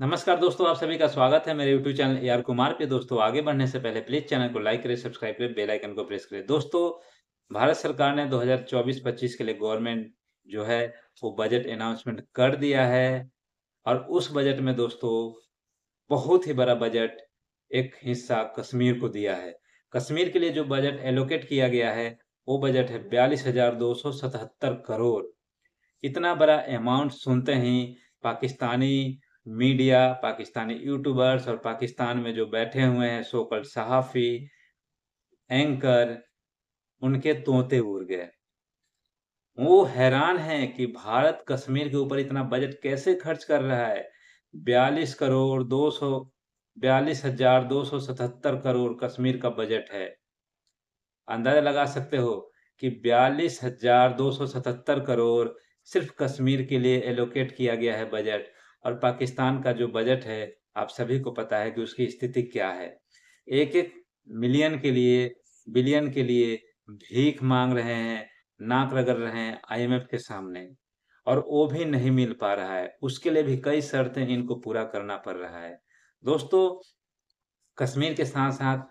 नमस्कार दोस्तों आप सभी का स्वागत है मेरे यूट्यूब चैनल यार कुमार पे दोस्तों आगे बढ़ने से पहले प्लीज चैनल को लाइक करें सब्सक्राइब करें बेल आइकन को प्रेस करें दोस्तों भारत सरकार ने 2024-25 के लिए गवर्नमेंट जो है वो बजट अनाउंसमेंट कर दिया है और उस बजट में दोस्तों बहुत ही बड़ा बजट एक हिस्सा कश्मीर को दिया है कश्मीर के लिए जो बजट एलोकेट किया गया है वो बजट है बयालीस करोड़ इतना बड़ा अमाउंट सुनते ही पाकिस्तानी मीडिया पाकिस्तानी यूट्यूबर्स और पाकिस्तान में जो बैठे हुए हैं सोकल सहाफ़ी एंकर उनके तोते उड़ गए वो हैरान हैं कि भारत कश्मीर के ऊपर इतना बजट कैसे खर्च कर रहा है बयालीस करोड़ दो सौ बयालीस हजार दो सौ सतहत्तर करोड़ कश्मीर का बजट है अंदाजा लगा सकते हो कि बयालीस हजार दो सौ सतहत्तर करोड़ सिर्फ कश्मीर के लिए एलोकेट किया गया है बजट और पाकिस्तान का जो बजट है आप सभी को पता है कि उसकी स्थिति क्या है एक एक मिलियन के लिए बिलियन के लिए भीख मांग रहे हैं नाक रगड़ रहे हैं आईएमएफ के सामने और वो भी नहीं मिल पा रहा है उसके लिए भी कई शर्तें इनको पूरा करना पड़ रहा है दोस्तों कश्मीर के साथ साथ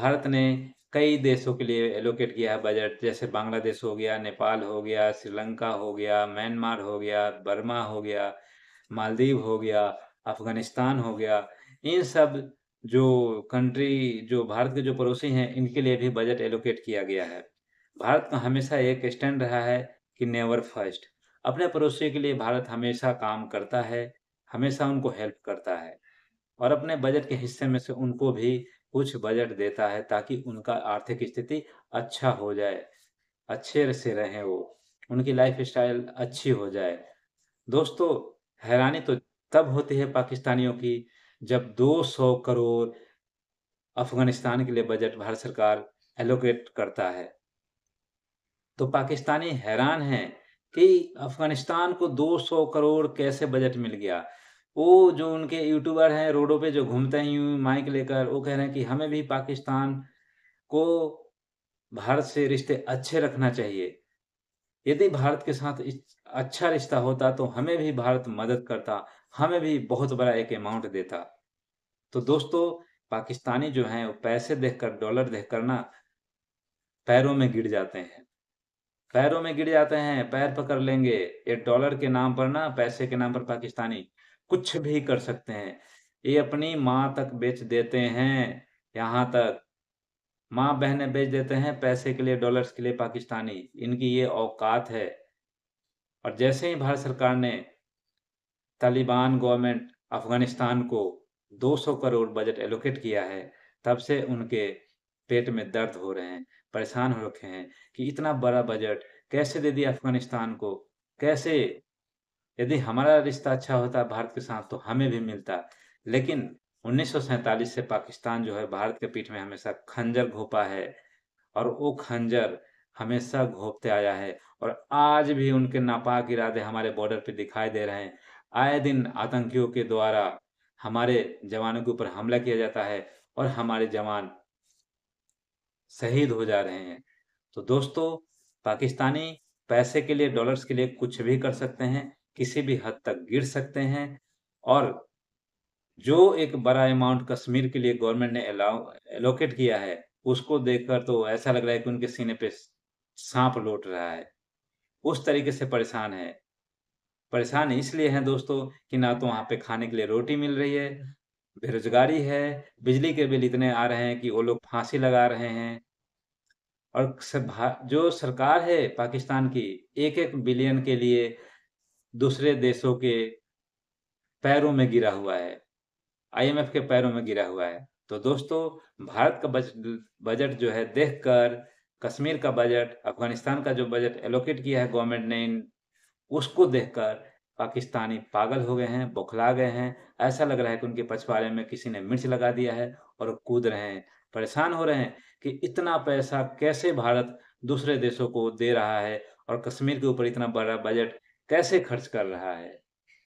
भारत ने कई देशों के लिए एलोकेट किया है बजट जैसे बांग्लादेश हो गया नेपाल हो गया श्रीलंका हो गया म्यांमार हो गया बर्मा हो गया मालदीव हो गया अफगानिस्तान हो गया इन सब जो कंट्री जो भारत के जो पड़ोसी हैं इनके लिए भी बजट एलोकेट किया गया है भारत का हमेशा एक स्टैंड रहा है कि नेवर फर्स्ट अपने पड़ोसी के लिए भारत हमेशा काम करता है हमेशा उनको हेल्प करता है और अपने बजट के हिस्से में से उनको भी कुछ बजट देता है ताकि उनका आर्थिक स्थिति अच्छा हो जाए अच्छे से रहें वो उनकी लाइफ स्टाइल अच्छी हो जाए दोस्तों हैरानी तो तब होती है पाकिस्तानियों की जब 200 करोड़ अफगानिस्तान के लिए बजट भारत सरकार एलोकेट करता है तो पाकिस्तानी हैरान हैं कि अफगानिस्तान को 200 करोड़ कैसे बजट मिल गया वो जो उनके यूट्यूबर हैं रोडों पे जो घूमते हैं यूं माइक लेकर वो कह रहे हैं कि हमें भी पाकिस्तान को भारत से रिश्ते अच्छे रखना चाहिए यदि भारत के साथ अच्छा रिश्ता होता तो हमें भी भारत मदद करता हमें भी बहुत बड़ा एक अमाउंट देता तो दोस्तों पाकिस्तानी जो हैं वो पैसे देखकर डॉलर देखकर ना पैरों में गिर जाते हैं पैरों में गिर जाते हैं पैर पकड़ लेंगे ये डॉलर के नाम पर ना पैसे के नाम पर पाकिस्तानी कुछ भी कर सकते हैं ये अपनी माँ तक बेच देते हैं यहाँ तक माँ बहने बेच देते हैं पैसे के लिए डॉलर्स के लिए पाकिस्तानी इनकी ये औकात है और जैसे ही भारत सरकार ने तालिबान गवर्नमेंट अफगानिस्तान को 200 करोड़ बजट एलोकेट किया है तब से उनके पेट में दर्द हो रहे हैं परेशान हो रखे हैं कि इतना बड़ा बजट कैसे दे दिया अफगानिस्तान को कैसे यदि हमारा रिश्ता अच्छा होता भारत के साथ तो हमें भी मिलता लेकिन उन्नीस से पाकिस्तान जो है भारत के पीठ में हमेशा खंजर घोपा है और वो खंजर हमेशा घोपते आया है और आज भी उनके नापाक इरादे हमारे बॉर्डर पे दिखाई दे रहे हैं आए दिन आतंकियों के द्वारा हमारे जवानों के ऊपर हमला किया जाता है और हमारे जवान शहीद हो जा रहे हैं तो दोस्तों पाकिस्तानी पैसे के लिए डॉलर्स के लिए कुछ भी कर सकते हैं किसी भी हद तक गिर सकते हैं और जो एक बड़ा अमाउंट कश्मीर के लिए गवर्नमेंट ने अलाउ एलोकेट किया है उसको देखकर तो ऐसा लग रहा है कि उनके सीने पे सांप लौट रहा है उस तरीके से परेशान है परेशान इसलिए हैं दोस्तों कि ना तो वहाँ पे खाने के लिए रोटी मिल रही है बेरोजगारी है बिजली के बिल इतने आ रहे हैं कि वो लोग फांसी लगा रहे हैं और जो सरकार है पाकिस्तान की एक एक बिलियन के लिए दूसरे देशों के पैरों में गिरा हुआ है आईएमएफ के पैरों में गिरा हुआ है तो दोस्तों भारत का बजट जो है देखकर कश्मीर का बजट अफगानिस्तान का जो बजट एलोकेट किया है गवर्नमेंट ने इन उसको देखकर पाकिस्तानी पागल हो गए हैं बौखला गए हैं ऐसा लग रहा है कि उनके पछवाड़े में किसी ने मिर्च लगा दिया है और कूद रहे हैं परेशान हो रहे हैं कि इतना पैसा कैसे भारत दूसरे देशों को दे रहा है और कश्मीर के ऊपर इतना बड़ा बजट कैसे खर्च कर रहा है